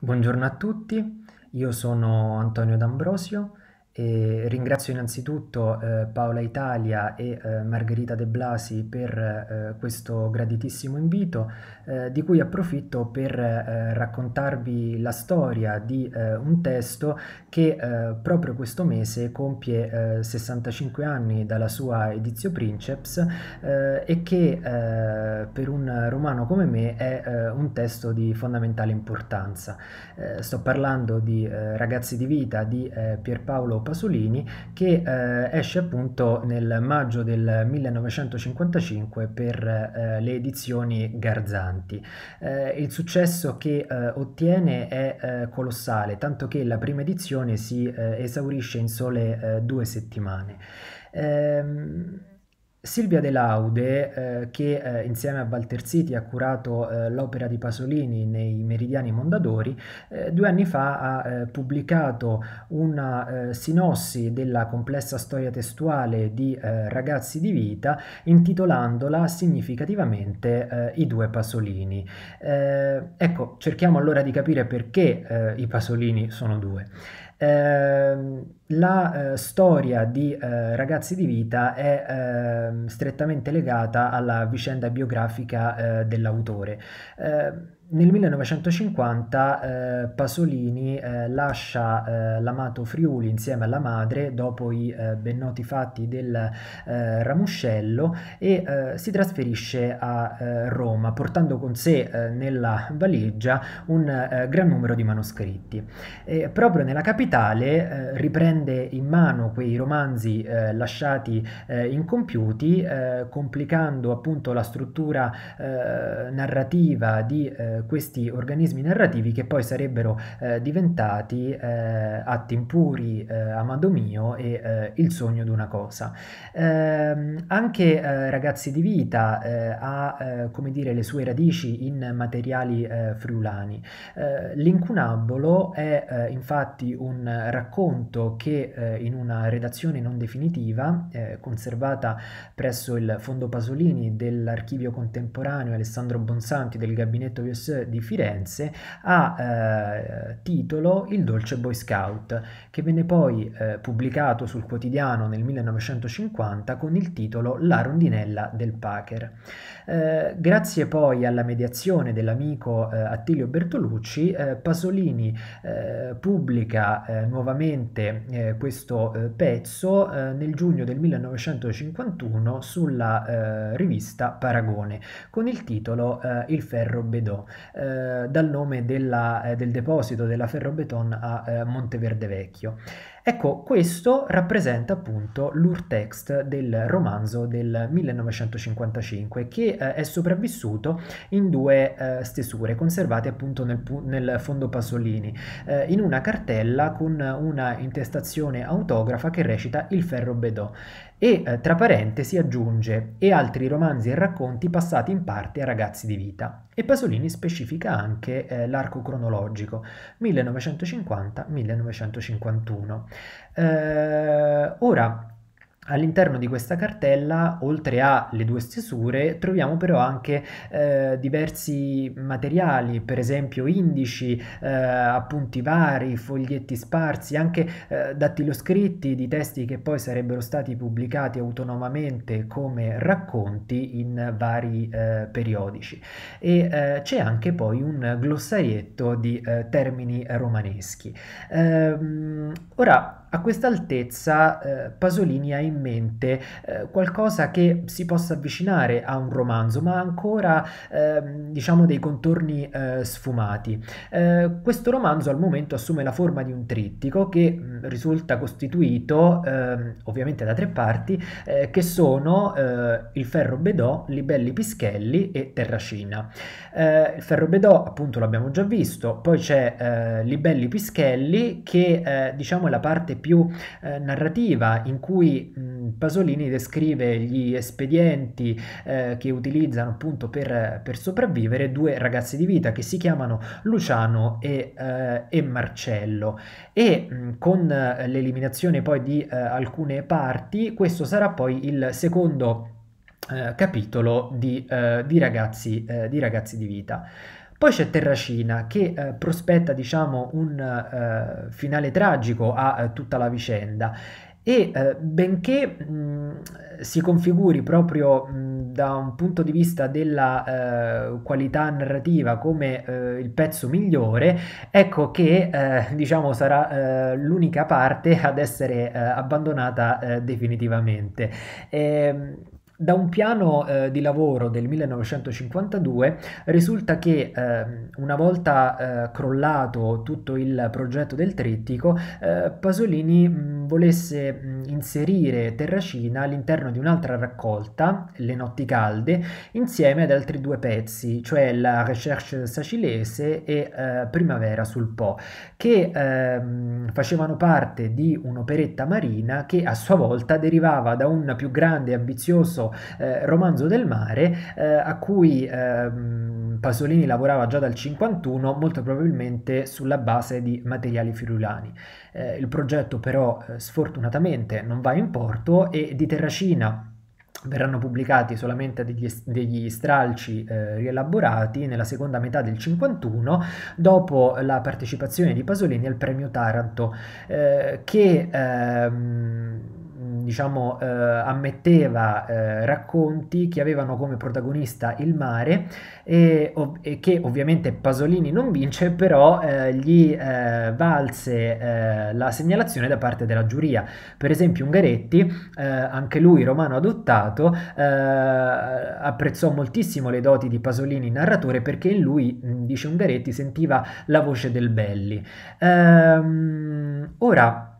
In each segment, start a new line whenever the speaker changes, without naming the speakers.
Buongiorno a tutti, io sono Antonio D'Ambrosio e ringrazio innanzitutto eh, Paola Italia e eh, Margherita De Blasi per eh, questo graditissimo invito, eh, di cui approfitto per eh, raccontarvi la storia di eh, un testo che proprio questo mese compie 65 anni dalla sua edizio Princeps e che per un romano come me è un testo di fondamentale importanza. sto parlando di Ragazzi di vita di Pierpaolo Pasolini che eh, esce appunto nel maggio del 1955 per eh, le edizioni Garzanti. Eh, il successo che eh, ottiene è eh, colossale, tanto che la prima edizione si eh, esaurisce in sole due settimane. Ehm, Silvia De Laude, eh, che eh, insieme a Walter Valtersiti ha curato eh, l'opera di Pasolini nei Meridiani Mondadori, eh, due anni fa ha eh, pubblicato una eh, sinossi della complessa storia testuale di Ragazzi di vita, intitolandola significativamente I due Pasolini. ecco, cerchiamo allora di capire perché i Pasolini sono due. Ehm, la eh, storia di eh, Ragazzi di Vita è ehm, strettamente legata alla vicenda biografica eh, dell'autore. Ehm, nel 1950 eh, Pasolini eh, lascia eh, l'amato Friuli insieme alla madre dopo i eh, ben noti fatti del eh, Ramuscello e eh, si trasferisce a Roma portando con sé nella valigia un gran numero di manoscritti. E proprio nella capitale riprende in mano quei romanzi lasciati incompiuti complicando appunto la struttura narrativa di eh, questi organismi narrativi che poi sarebbero eh, diventati eh, atti impuri, eh, amado mio e eh, il sogno di una cosa. Ehm, anche Ragazzi di vita ha come dire le sue radici in materiali friulani. L'incunabolo è infatti un racconto che in una redazione non definitiva, conservata presso il Fondo Pasolini dell'Archivio Contemporaneo Alessandro Bonsanti del Gabinetto Via Campus di Firenze ha eh, titolo Il dolce Boy Scout, che venne poi eh, pubblicato sul quotidiano nel 1950 con il titolo La rondinella del Packer. Eh, grazie poi alla mediazione dell'amico eh, Attilio Bertolucci, eh, Pasolini eh, pubblica nuovamente questo pezzo nel giugno del 1951 sulla rivista Paragone con il titolo eh, Il ferro Bedò eh, dal nome della, eh, del deposito della Ferrobeton a eh, Monteverde Vecchio. Ecco, questo rappresenta appunto l'urtext del romanzo del 1955 che eh, è sopravvissuto in due eh, stesure conservate appunto nel, nel fondo Pasolini, eh, in una cartella con una intestazione autografa che recita Il ferro Bedò. E eh, tra parentesi aggiunge e altri romanzi e racconti passati in parte a ragazzi di vita. E Pasolini specifica anche eh, l'arco cronologico 1950-1951. Eh, ora, All'interno di questa cartella, oltre alle due stesure, troviamo però anche eh, diversi materiali, per esempio indici, eh, appunti vari, foglietti sparsi, anche eh, dattiloscritti di testi che poi sarebbero stati pubblicati autonomamente come racconti in vari eh, periodici. E eh, c'è anche poi un glossarietto di eh, termini romaneschi. Ehm, ora, a altezza eh, Pasolini ha in mente eh, qualcosa che si possa avvicinare a un romanzo, ma ancora eh, diciamo dei contorni eh, sfumati. Eh, questo romanzo al momento assume la forma di un trittico che mh, mm, risulta costituito ehm, ovviamente da tre parti eh, che sono il Ferro Bedò, Libelli Pischelli e Terracina. il Ferro Bedò appunto l'abbiamo già visto, poi c'è Libelli Pischelli che diciamo è la parte più eh, narrativa in cui mh, Pasolini descrive gli espedienti eh, che utilizzano appunto per, per, sopravvivere due ragazzi di vita che si chiamano Luciano e, eh, e Marcello e mh, con l'eliminazione poi di eh, alcune parti questo sarà poi il secondo eh, capitolo di, eh, di, ragazzi, di Ragazzi di Vita. Poi c'è Terracina che eh, prospetta diciamo, un eh, finale tragico a eh, tutta la vicenda e eh, benché mh, si configuri proprio mh, da un punto di vista della eh, qualità narrativa come eh, il pezzo migliore, ecco che diciamo sarà l'unica parte ad essere abbandonata definitivamente. E, ehm, da un piano eh, di lavoro del 1952 risulta che eh, una volta eh, crollato tutto il progetto del trittico, eh, Pasolini mh, volesse inserire Terracina all'interno di un'altra raccolta, Le notti calde, insieme ad altri due pezzi, cioè La recherche sacilese e eh, Primavera sul Po, che eh, facevano parte di un'operetta marina che a sua volta derivava da un più grande e ambizioso eh, romanzo del mare eh, a cui ehm, Pasolini lavorava già dal 51, molto probabilmente sulla base di materiali friulani. Eh, il progetto però eh, sfortunatamente non va in porto e di Terracina verranno pubblicati solamente degli, degli stralci eh, rielaborati nella seconda metà del 51 dopo la partecipazione di Pasolini al premio Taranto eh, che ehm, diciamo, eh, ammetteva eh, racconti che avevano come protagonista il mare e, ov- e che ovviamente Pasolini non vince, però eh, gli eh, valse eh, la segnalazione da parte della giuria. Per esempio Ungaretti, eh, anche lui romano adottato, apprezzò moltissimo le doti di Pasolini narratore perché in lui, dice Ungaretti, sentiva la voce del Belli. Ehm, ora,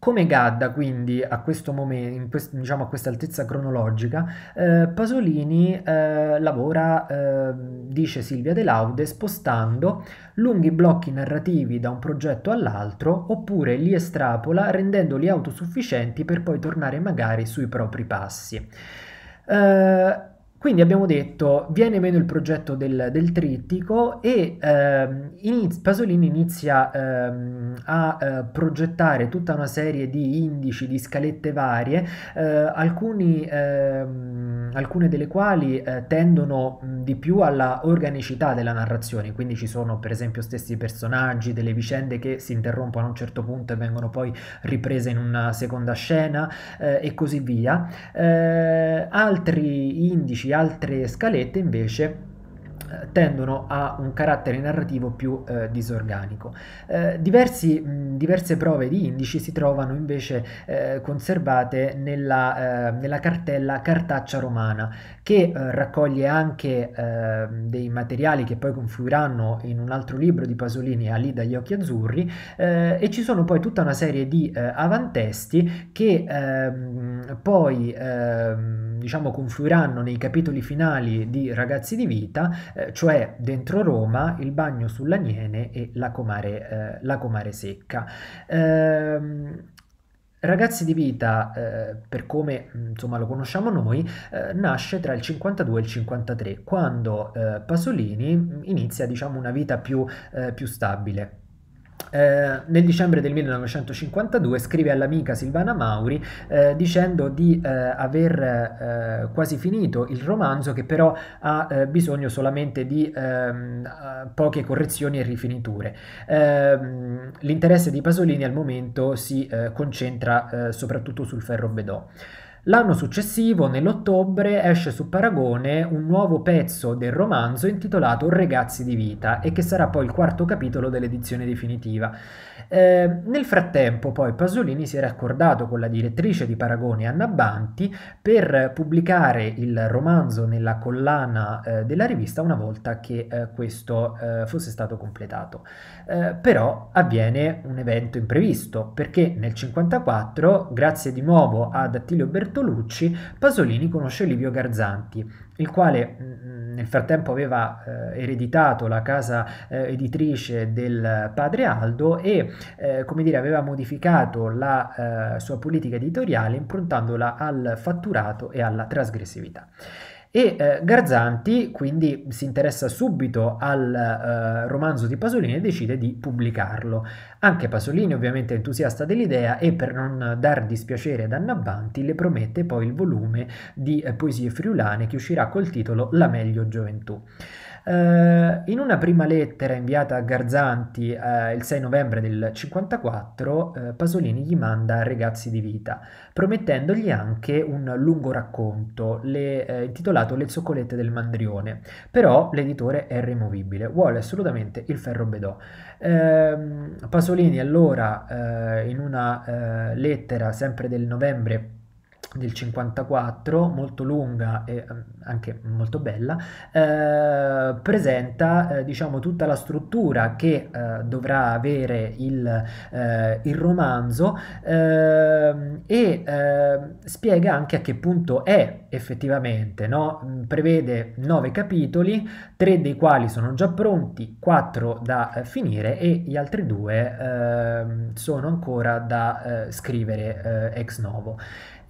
come Gadda, quindi, a questo momento, quest, diciamo a questa altezza cronologica, eh, Pasolini eh, lavora, eh, dice Silvia De Laude, spostando lunghi blocchi narrativi da un progetto all'altro, oppure li estrapola rendendoli autosufficienti per poi tornare magari sui propri passi. Eh, quindi abbiamo detto, viene meno il progetto del, del trittico e ehm, iniz- Pasolini inizia ehm, a eh, progettare tutta una serie di indici, di scalette varie, eh, alcuni, ehm, alcune delle quali eh, tendono di più alla organicità della narrazione, quindi ci sono per esempio stessi personaggi, delle vicende che si interrompono a un certo punto e vengono poi riprese in una seconda scena eh, e così via. Eh, altri indici altre scalette invece tendono a un carattere narrativo più eh, disorganico. Eh, diversi, mh, diverse prove di indici si trovano invece eh, conservate nella, eh, nella, cartella Cartaccia Romana, che eh, raccoglie anche eh, dei materiali che poi confluiranno in un altro libro di Pasolini, Ali dagli occhi azzurri, e ci sono poi tutta una serie di avantesti che ehm, poi ehm, diciamo confluiranno nei capitoli finali di Ragazzi di vita eh, cioè dentro Roma il bagno sull'Aniene e la Comare, eh, la comare Secca. Ehm, Ragazzi di vita, eh, per come mm, insomma, lo conosciamo noi, eh, nasce tra il 52 e il 53, quando eh, Pasolini inizia diciamo, una vita più, eh, più stabile. Eh, nel dicembre del 1952 scrive all'amica Silvana Mauri eh, dicendo di eh, aver eh, quasi finito il romanzo che però ha eh, bisogno solamente di ehm, poche correzioni e rifiniture. Ehm, l'interesse di Pasolini al momento si concentra soprattutto sul Ferro Bedò. L'anno successivo, nell'ottobre, esce su Paragone un nuovo pezzo del romanzo intitolato Ragazzi di vita e che sarà poi il quarto capitolo dell'edizione definitiva. Eh, nel frattempo poi Pasolini si era accordato con la direttrice di Paragone Anna Banti per pubblicare il romanzo nella collana eh, della rivista una volta che eh, questo eh, fosse stato completato. Eh, però avviene un evento imprevisto perché nel 1954, grazie di nuovo ad Attilio Bertone, Bertolucci, Pasolini conosce Livio Garzanti, il quale mm, mm, nel frattempo aveva eh, ereditato la casa eh, editrice del padre Aldo e eh, come dire, aveva modificato la eh, sua politica editoriale improntandola al fatturato e alla trasgressività. E eh, Garzanti quindi si interessa subito al eh, romanzo di Pasolini e decide di pubblicarlo. Anche Pasolini ovviamente è entusiasta dell'idea e per non dar dispiacere ad Annabanti le promette poi il volume di eh, poesie friulane che uscirà col titolo La meglio gioventù. Eh, in una prima lettera inviata a Garzanti eh, il 6 novembre del 54, eh, Pasolini gli manda Ragazzi di vita, promettendogli anche un lungo racconto le, eh, intitolato Le zoccolette del mandrione. Però l'editore è removibile, vuole assolutamente il ferro bedò. Ehm, Pasolini allora eh, in una eh, lettera sempre del novembre del 54, molto lunga e ehm, anche molto bella, eh, presenta eh, diciamo tutta la struttura che eh, dovrà avere il, eh, il romanzo ehm, e ehm, spiega anche a che punto è effettivamente, no? Mm, prevede nove capitoli, tre dei quali sono già pronti, quattro da eh, finire e gli altri due sono ancora da eh, scrivere ex novo.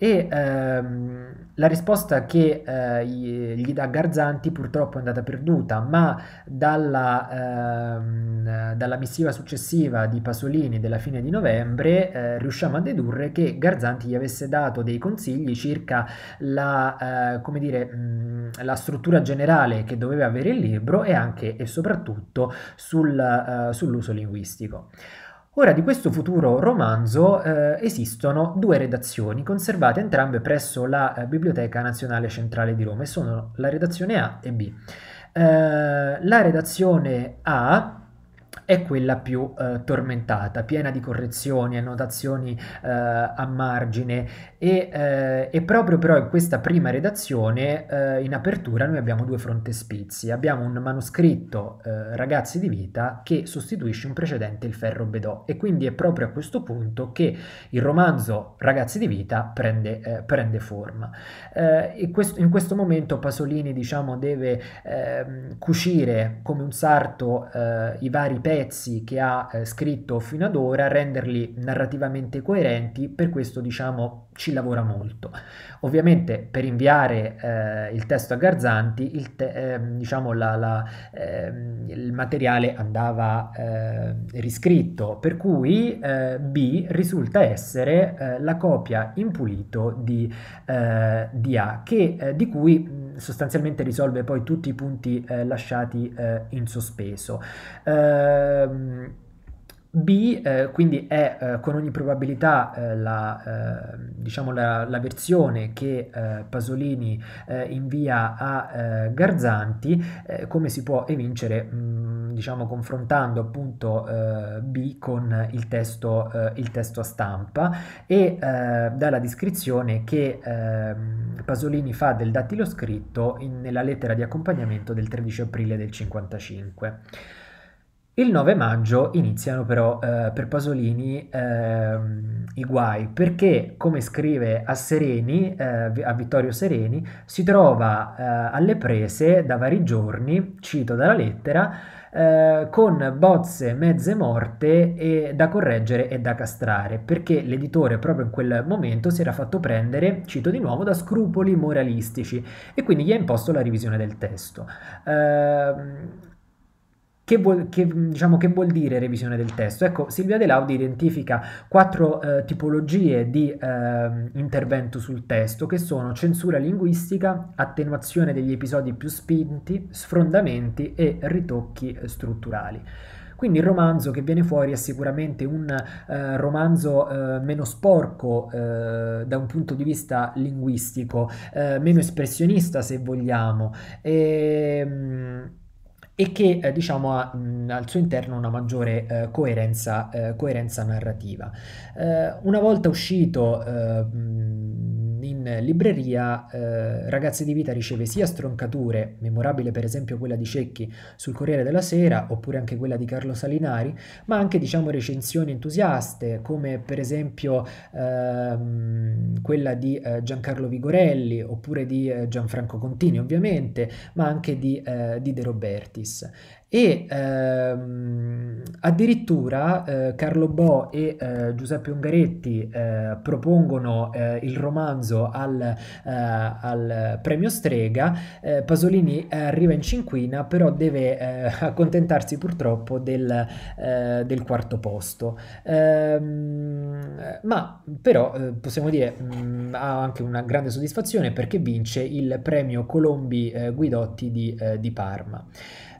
E ehm, la risposta che eh, gli dà Garzanti purtroppo è andata perduta, ma dalla, ehm, dalla, missiva successiva di Pasolini della fine di novembre eh, riusciamo a dedurre che Garzanti gli avesse dato dei consigli circa la, eh, dire, mh, la struttura generale che doveva avere il libro e anche e soprattutto sul, eh, sull'uso linguistico. Ora, di questo futuro romanzo eh, esistono due redazioni, conservate entrambe presso la eh, Biblioteca Nazionale Centrale di Roma, e sono la redazione A e B. Eh, la redazione A è quella più eh, tormentata, piena di correzioni, annotazioni eh, a margine e, eh, e, proprio però in questa prima redazione, eh, in apertura, noi abbiamo due frontespizi. Abbiamo un manoscritto eh, Ragazzi di vita che sostituisce un precedente, il Ferro Bedò, e quindi è proprio a questo punto che il romanzo Ragazzi di vita prende, eh, prende forma. Questo, in questo momento Pasolini diciamo, deve ehm, cucire come un sarto i vari pezzi pezzi che ha eh, scritto fino ad ora, renderli narrativamente coerenti, per questo diciamo ci lavora molto. Ovviamente per inviare eh, il testo a Garzanti, il, te- eh, diciamo la, la, ehm, il materiale andava eh, riscritto, per cui eh, B risulta essere eh, la copia in pulito di, di A, che, di cui sostanzialmente risolve poi tutti i punti eh, lasciati eh, in sospeso. Eh, Ehm, B eh, quindi è eh, con ogni probabilità eh, la, eh, diciamo la, la, versione che eh, Pasolini eh, invia a Garzanti, come si può evincere mh, mm, diciamo confrontando appunto B con il testo, il testo a stampa e dalla descrizione che ehm, Pasolini fa del dattilo scritto in, nella lettera di accompagnamento del 13 aprile del 55. Il 9 maggio iniziano però eh, per Pasolini eh, i guai perché, come scrive a Sereni, eh, a Vittorio Sereni, si trova eh, alle prese da vari giorni, cito dalla lettera, eh, con bozze mezze morte e, da correggere e da castrare, perché l'editore proprio in quel momento si era fatto prendere, cito di nuovo, da scrupoli moralistici e quindi gli ha imposto la revisione del testo. Ehm, che vuol, che, diciamo, che vuol, dire revisione del testo? Ecco, Silvia De Laudi identifica quattro eh, tipologie di eh, intervento sul testo che sono censura linguistica, attenuazione degli episodi più spinti, sfrondamenti e ritocchi eh, strutturali. Quindi il romanzo che viene fuori è sicuramente un eh, romanzo eh, meno sporco eh, da un punto di vista linguistico, eh, meno espressionista se vogliamo. E, ehm, mh, e che eh, diciamo ha mh, al suo interno una maggiore eh, coerenza, eh, coerenza, narrativa. Eh, una volta uscito eh, mh, libreria eh, Ragazzi di Vita riceve sia stroncature, memorabile per esempio quella di Cecchi sul Corriere della Sera, oppure anche quella di Carlo Salinari, ma anche diciamo recensioni entusiaste, come per esempio ehm, quella di eh, Giancarlo Vigorelli, oppure di eh, Gianfranco Contini ovviamente, ma anche di, eh, di De Robertis. E ehm, addirittura eh, Carlo Bo e eh, Giuseppe Ungaretti eh, propongono eh, il romanzo al, eh, al premio Strega, eh, Pasolini arriva in cinquina, però deve accontentarsi purtroppo del, del quarto posto. Ehm, ma però possiamo dire mh, mm, ha anche una grande soddisfazione perché vince il premio Colombi Guidotti di, di Parma.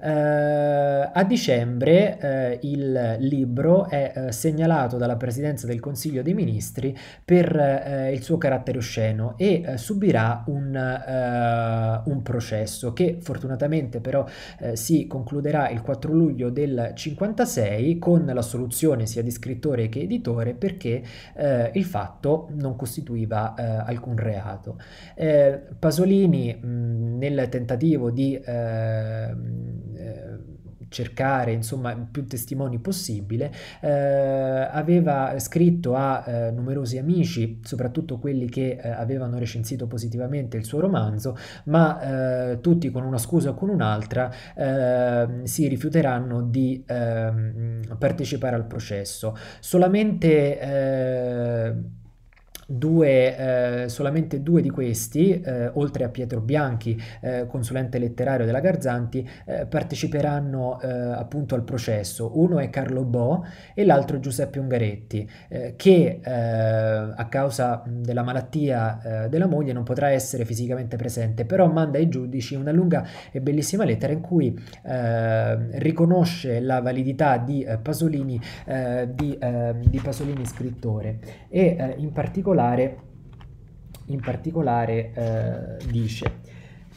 Eh, a dicembre eh, il libro è eh, segnalato dalla Presidenza del Consiglio dei Ministri per eh, il suo carattere osceno e eh, subirà un, eh, un, processo che fortunatamente però si concluderà il 4 luglio del 1956 con l'assoluzione sia di scrittore che editore perché il fatto non costituiva alcun reato. Pasolini mh, nel tentativo di cercare insomma più testimoni possibile, eh, aveva scritto a eh, numerosi amici, soprattutto quelli che eh, avevano recensito positivamente il suo romanzo, ma eh, tutti con una scusa o con un'altra eh, si rifiuteranno di ehm, partecipare al processo. Solamente eh, Due, eh, solamente due di questi, eh, oltre a Pietro Bianchi, eh, consulente letterario della Garzanti, eh, parteciperanno eh, appunto al processo. Uno è Carlo Bo e l'altro Giuseppe Ungaretti, eh, che a causa della malattia della moglie non potrà essere fisicamente presente, però manda ai giudici una lunga e bellissima lettera in cui riconosce la validità di Pasolini, di, di Pasolini scrittore e in particolare particolare, in particolare eh, dice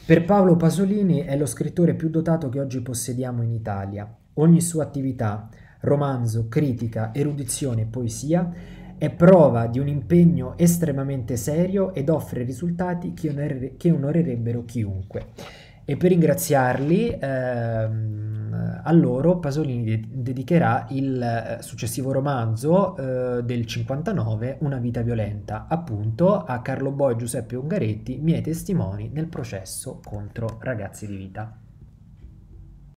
per Paolo Pasolini è lo scrittore più dotato che oggi possediamo in Italia. Ogni sua attività, romanzo, critica, erudizione e poesia è prova di un impegno estremamente serio ed offre risultati che, onorerebbero chiunque. E per ringraziarli, ehm, a loro Pasolini de- dedicherà il eh, successivo romanzo eh, del 59, Una vita violenta, appunto a Carlo Boi e Giuseppe Ungaretti, miei testimoni nel processo contro Ragazzi di Vita.